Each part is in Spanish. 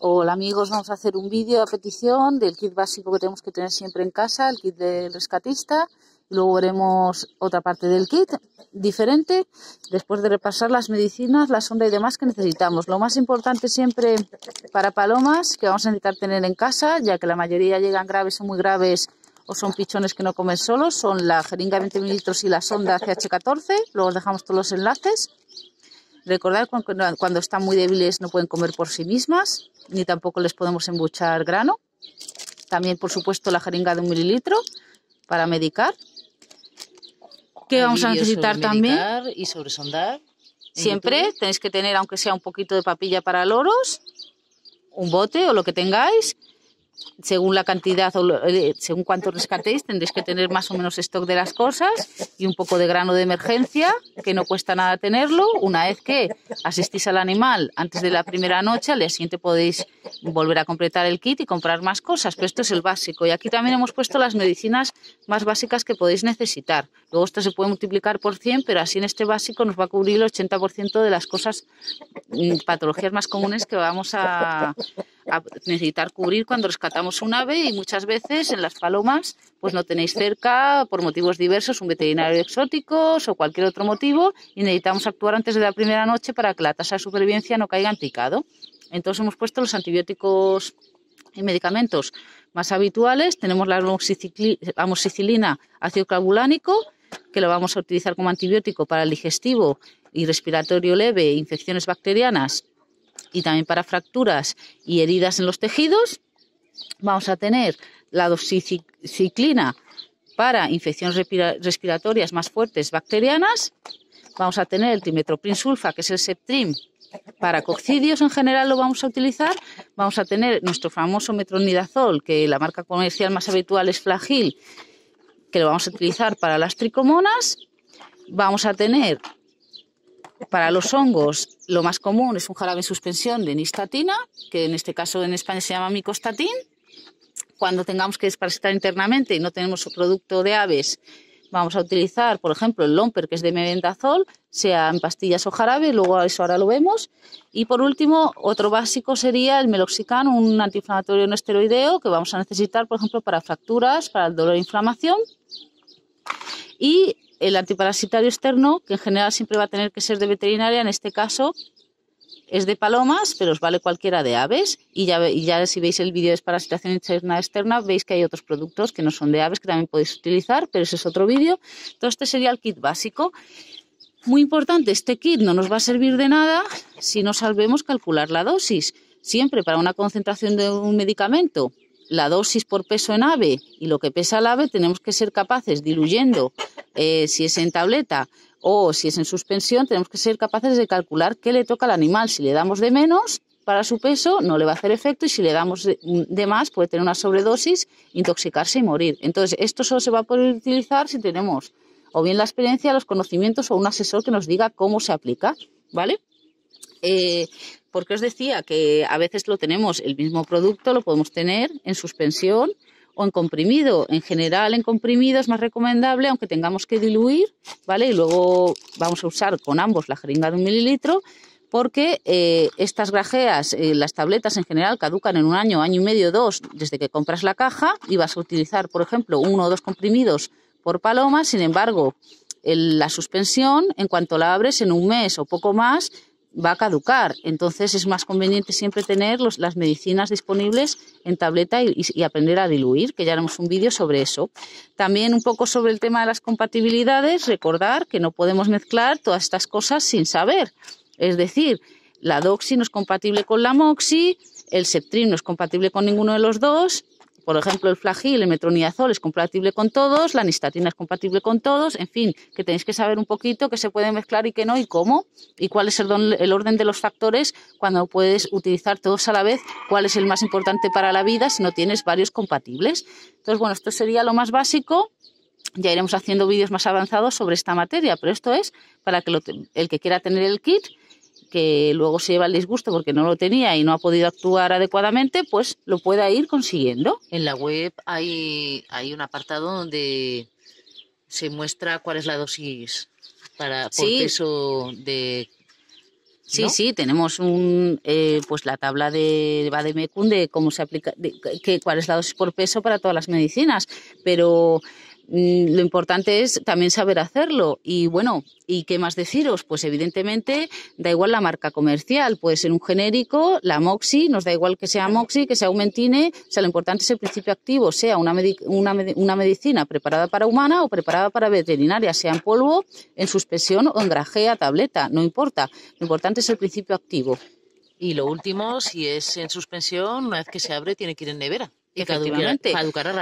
Hola amigos, vamos a hacer un vídeo a petición del kit básico que tenemos que tener siempre en casa, el kit del rescatista. Y luego veremos otra parte del kit diferente, después de repasar las medicinas, la sonda y demás que necesitamos. Lo más importante siempre para palomas que vamos a necesitar tener en casa, ya que la mayoría llegan graves o muy graves o son pichones que no comen solos, son la jeringa 20 mililitros y la sonda CH14. Luego os dejamos todos los enlaces. Recordar cuando están muy débiles no pueden comer por sí mismas, ni tampoco les podemos embuchar grano. También, por supuesto, la jeringa de un mililitro para medicar. ¿Qué vamos a necesitar también? Y Siempre tenéis que tener, aunque sea un poquito de papilla para loros, un bote o lo que tengáis, según la cantidad o eh, según cuánto rescatéis, tendréis que tener más o menos stock de las cosas y un poco de grano de emergencia, que no cuesta nada tenerlo. Una vez que asistís al animal antes de la primera noche, al día siguiente podéis volver a completar el kit y comprar más cosas, pero esto es el básico. Y aquí también hemos puesto las medicinas más básicas que podéis necesitar. Luego esto se puede multiplicar por 100, pero así en este básico nos va a cubrir el 80% de las cosas, mm, patologías más comunes que vamos a a necesitar cubrir cuando rescatamos un ave y muchas veces en las palomas pues no tenéis cerca por motivos diversos un veterinario exótico o cualquier otro motivo y necesitamos actuar antes de la primera noche para que la tasa de supervivencia no caiga en picado. Entonces hemos puesto los antibióticos y medicamentos más habituales. Tenemos la amoxicilina, ácido clavulánico, que lo vamos a utilizar como antibiótico para el digestivo y respiratorio leve, infecciones bacterianas y también para fracturas y heridas en los tejidos. Vamos a tener la doxiciclina para infecciones respiratorias más fuertes bacterianas. Vamos a tener el trimetoprim sulfa, que es el septrim. Para coccidios en general lo vamos a utilizar. Vamos a tener nuestro famoso metronidazol, que la marca comercial más habitual es Flagil, que lo vamos a utilizar para las tricomonas. Vamos a tener para los hongos, lo más común es un jarabe en suspensión de nistatina, que en este caso en España se llama micostatín. Cuando tengamos que desparasitar internamente y no tenemos producto de aves, vamos a utilizar, por ejemplo, el lomper, que es de mebendazol, sea en pastillas o jarabe, luego eso ahora lo vemos. Y por último, otro básico sería el meloxicam, un antiinflamatorio no esteroideo que vamos a necesitar, por ejemplo, para fracturas, para el dolor e inflamación. Y el antiparasitario externo, que en general siempre va a tener que ser de veterinaria, en este caso es de palomas, pero os vale cualquiera de aves. Y ya, y ya si veis el vídeo de parasitación interna externa, veis que hay otros productos que no son de aves que también podéis utilizar, pero ese es otro vídeo. Entonces, este sería el kit básico. Muy importante, este kit no nos va a servir de nada si no sabemos calcular la dosis. Siempre para una concentración de un medicamento, la dosis por peso en ave y lo que pesa el ave, tenemos que ser capaces, diluyendo eh, si es en tableta o si es en suspensión, tenemos que ser capaces de calcular qué le toca al animal. Si le damos de menos para su peso, no le va a hacer efecto y si le damos de, más, puede tener una sobredosis, intoxicarse y morir. Entonces, esto solo se va a poder utilizar si tenemos o bien la experiencia, los conocimientos o un asesor que nos diga cómo se aplica, ¿vale? Eh, porque os decía que a veces lo tenemos, el mismo producto lo podemos tener en suspensión, o en comprimido. En general, en comprimido es más recomendable, aunque tengamos que diluir, ¿vale? Y luego vamos a usar con ambos la jeringa de un mililitro, porque eh, estas grajeas, eh, las tabletas en general caducan en un año, año y medio, dos, desde que compras la caja y vas a utilizar, por ejemplo, uno o dos comprimidos por paloma. Sin embargo, la suspensión, en cuanto la abres en un mes o poco más, va a caducar. Entonces es más conveniente siempre tener las medicinas disponibles en tableta y, aprender a diluir, que ya haremos un vídeo sobre eso. También un poco sobre el tema de las compatibilidades, recordar que no podemos mezclar todas estas cosas sin saber. Es decir, la doxi no es compatible con la moxi, el septrin no es compatible con ninguno de los dos por ejemplo, el flagil, el metronidazol es compatible con todos, la nistatina es compatible con todos, en fin, que tenéis que saber un poquito qué se puede mezclar y qué no y cómo, y cuál es el, orden de los factores cuando puedes utilizar todos a la vez, cuál es el más importante para la vida si no tienes varios compatibles. Entonces, bueno, esto sería lo más básico ya iremos haciendo vídeos más avanzados sobre esta materia, pero esto es para que el que quiera tener el kit que luego se lleva el disgusto porque no lo tenía y no ha podido actuar adecuadamente, pues lo pueda ir consiguiendo. En la web hay, hay un apartado donde se muestra cuál es la dosis para por peso de Sí, sí, tenemos un, eh, pues la tabla de Bademecum de cómo se aplica, cuál es la dosis por peso para todas las medicinas, pero Mm, lo importante es también saber hacerlo. Y bueno, ¿y qué más deciros? Pues evidentemente da igual la marca comercial, puede ser un genérico, la Moxi, nos da igual que sea Moxi, que sea Aumentine, o sea, lo importante es el principio activo, sea una, una, medicina preparada para humana o preparada para veterinaria, sea en polvo, en suspensión o en grajea, tableta, no importa. Lo importante es el principio activo. Y lo último, si es en suspensión, una vez que se abre, tiene que ir en nevera y efectivamente.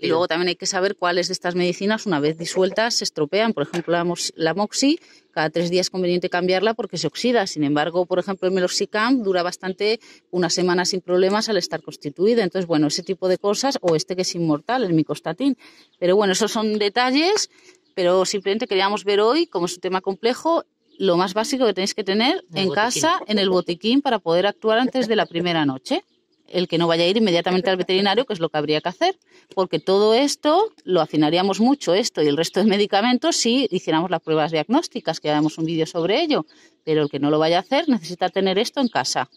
Y luego también hay que saber cuáles de estas medicinas, una vez disueltas, se estropean. Por ejemplo, la, la moxi, cada tres días es conveniente cambiarla porque se oxida. Sin embargo, por ejemplo, el meloxicam dura bastante, una semana sin problemas al estar constituido. Entonces, bueno, ese tipo de cosas, o este que es inmortal, el micostatín. Pero bueno, esos son detalles, pero simplemente queríamos ver hoy, como es un tema complejo, lo más básico que tenéis que tener en casa, en el botiquín, para poder actuar antes de la primera noche el que no vaya a ir inmediatamente al veterinario, que es lo que habría que hacer, porque todo esto lo afinaríamos mucho, esto y el resto de medicamentos, si hiciéramos las pruebas diagnósticas, que ya un vídeo sobre ello, pero el que no lo vaya a hacer necesita tener esto en casa.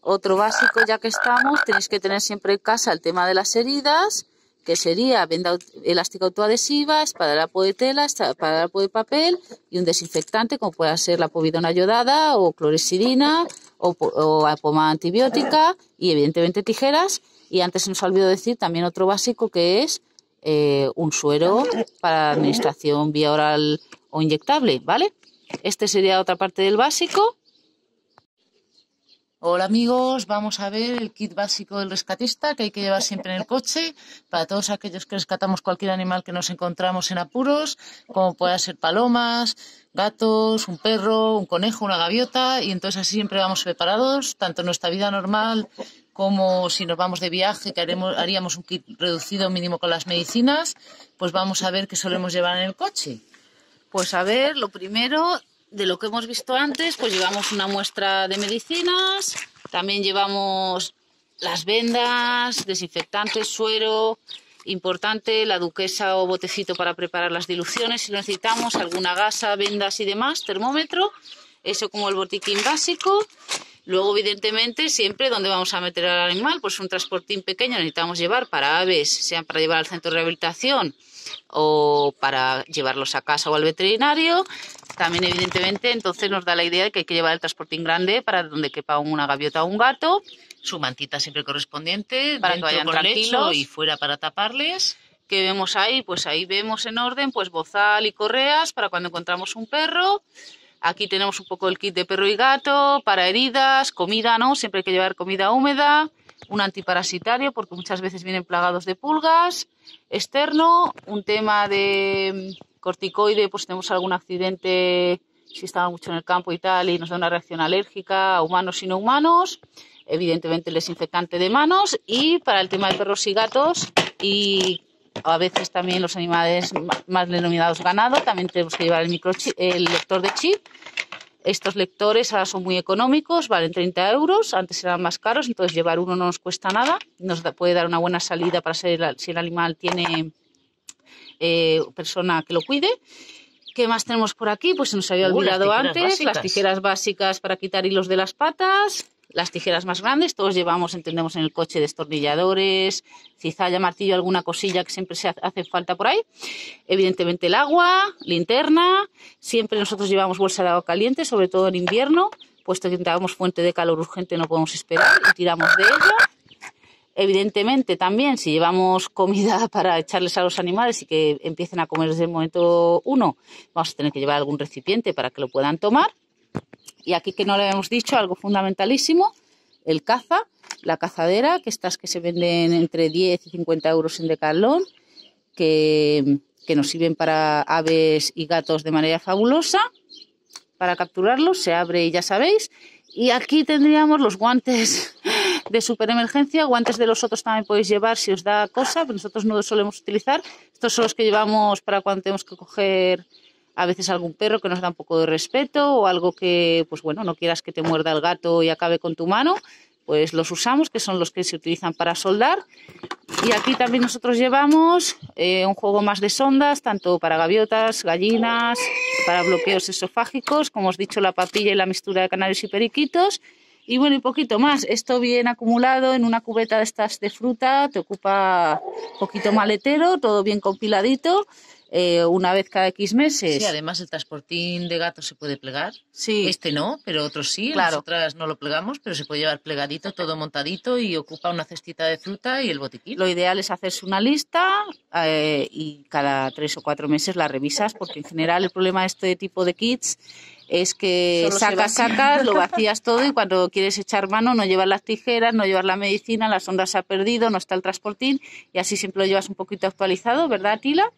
Otro básico, ya que estamos, tenéis que tener siempre en casa el tema de las heridas, que sería venda elástica autoadhesiva, espadarapo de tela, espadarapo de papel y un desinfectante, como pueda ser la povidona ayudada o clorhexidina, o, o pomada antibiótica y evidentemente tijeras. Y antes se nos olvidó decir también otro básico que es eh, un suero para administración vía oral o inyectable, ¿vale? Este sería otra parte del básico. Hola amigos, vamos a ver el kit básico del rescatista que hay que llevar siempre en el coche para todos aquellos que rescatamos cualquier animal que nos encontramos en apuros, como pueda ser palomas, gatos, un perro, un conejo, una gaviota y entonces así siempre vamos preparados, tanto en nuestra vida normal como si nos vamos de viaje, que haremos, haríamos un kit reducido mínimo con las medicinas, pues vamos a ver qué solemos llevar en el coche. Pues a ver, lo primero de lo que hemos visto antes, pues llevamos una muestra de medicinas, también llevamos las vendas, desinfectantes, suero, importante, la duquesa o botecito para preparar las diluciones si necesitamos, alguna gasa, vendas y demás, termómetro, eso como el botiquín básico. Luego, evidentemente, siempre donde vamos a meter al animal, pues un transportín pequeño necesitamos llevar para aves, sean para llevar al centro de rehabilitación o para llevarlos a casa o al veterinario también evidentemente, entonces nos da la idea de que hay que llevar el transportín grande para donde quepa una gaviota o un gato. Su mantita siempre correspondiente, para que vayan tranquilos y fuera para taparles. ¿Qué vemos ahí? Pues ahí vemos en orden pues bozal y correas para cuando encontramos un perro. Aquí tenemos un poco el kit de perro y gato, para heridas, comida, ¿no? Siempre hay que llevar comida húmeda, un antiparasitario porque muchas veces vienen plagados de pulgas, externo, un tema de corticoide, pues tenemos algún accidente, si estaba mucho en el campo y tal, y nos da una reacción alérgica a humanos y no humanos. Evidentemente el desinfectante de manos y para el tema de perros y gatos y a veces también los animales más denominados ganado, también tenemos que llevar el, microchip, el lector de chip. Estos lectores ahora son muy económicos, valen 30 euros, antes eran más caros, entonces llevar uno no nos cuesta nada, nos puede dar una buena salida para si el animal tiene eh, persona que lo cuide. ¿Qué más tenemos por aquí? Pues se nos había uh, olvidado antes las tijeras básicas para quitar hilos de las patas, las tijeras más grandes, todos llevamos, entendemos, en el coche destornilladores, cizalla, martillo, alguna cosilla que siempre se hace falta por ahí. Evidentemente el agua, linterna, siempre nosotros llevamos bolsa de agua caliente, sobre todo en invierno, puesto que tenemos fuente de calor urgente no podemos esperar y tiramos de ella Evidentemente, también si llevamos comida para echarles a los animales y que empiecen a comer desde el momento uno, vamos a tener que llevar algún recipiente para que lo puedan tomar. Y aquí que no le hemos dicho algo fundamentalísimo, el caza, la cazadera, que estas que se venden entre 10 y 50 euros en Decathlon, que, que nos sirven para aves y gatos de manera fabulosa. Para capturarlos se abre, y ya sabéis. Y aquí tendríamos los guantes de superemergencia. Guantes de los otros también podéis llevar si os da cosa, pero nosotros no los solemos utilizar. Estos son los que llevamos para cuando tenemos que coger a veces algún perro que nos da un poco de respeto o algo que, pues bueno, no quieras que te muerda el gato y acabe con tu mano, pues los usamos, que son los que se utilizan para soldar. Y aquí también nosotros llevamos eh, un juego más de sondas, tanto para gaviotas, gallinas, para bloqueos esofágicos, como os he dicho, la papilla y la mistura de canarios y periquitos. Y bueno, y poquito más. Esto bien acumulado en una cubeta de estas de fruta, te ocupa poquito maletero, todo bien compiladito. Eh, una vez cada X meses. Sí, además el transportín de gato se puede plegar. Sí. Este no, pero otros sí. las otras no lo plegamos, pero se puede llevar plegadito, todo montadito y ocupa una cestita de fruta y el botiquín. Lo ideal es hacerse una lista eh, y cada tres o cuatro meses la revisas, porque en general el problema este de este tipo de kits es que sacas, sacas, lo vacías todo y cuando quieres echar mano no llevas las tijeras, no llevas la medicina, la sonda se ha perdido, no está el transportín y así siempre lo llevas un poquito actualizado, ¿verdad, Tila?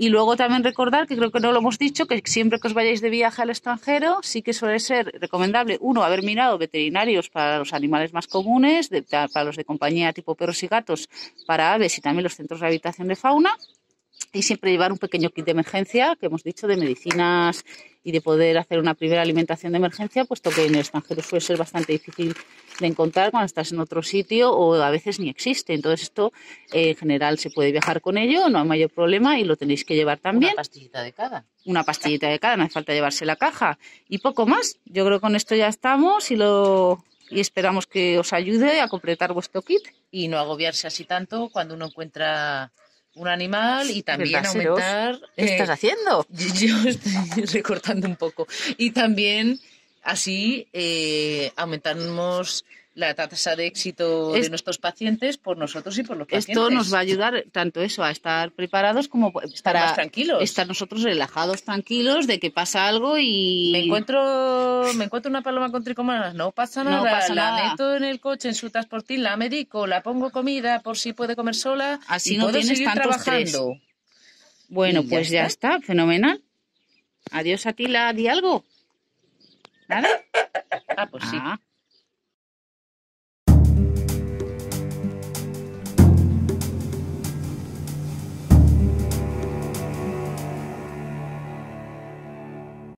Y luego también recordar, que creo que no lo hemos dicho, que siempre que os vayáis de viaje al extranjero, sí que suele ser recomendable, uno, haber mirado veterinarios para los animales más comunes, para los de compañía tipo perros y gatos, para aves y también los centros de habitación de fauna y siempre llevar un pequeño kit de emergencia, que hemos dicho, de medicinas y de poder hacer una primera alimentación de emergencia, puesto que en el extranjero suele ser bastante difícil de encontrar cuando estás en otro sitio o a veces ni existe. Entonces esto eh, en general se puede viajar con ello, no hay mayor problema y lo tenéis que llevar también. Una pastillita de cada. Una pastillita de cada, no hace falta llevarse la caja. Y poco más. Yo creo que con esto ya estamos y y esperamos que os ayude a completar vuestro kit. Y no agobiarse así tanto cuando uno encuentra un animal y también aumentar. ¿Qué eh, estás haciendo? Yo estoy recortando un poco. Y también así eh, aumentamos la tasa de éxito de nuestros pacientes por nosotros y por los pacientes. Esto nos va a ayudar tanto eso, a estar preparados como estar, más tranquilos. estar nosotros relajados, tranquilos, de que pasa algo y... Me encuentro, me encuentro una paloma con tricomanas, no pasa nada, la meto en el coche, en su transportín, la medico, la pongo comida por si puede comer sola Así no tienes tanto Bueno, pues ya está, fenomenal. Adiós, ¿la di algo. ¿Nada? Ah, pues sí. Ah.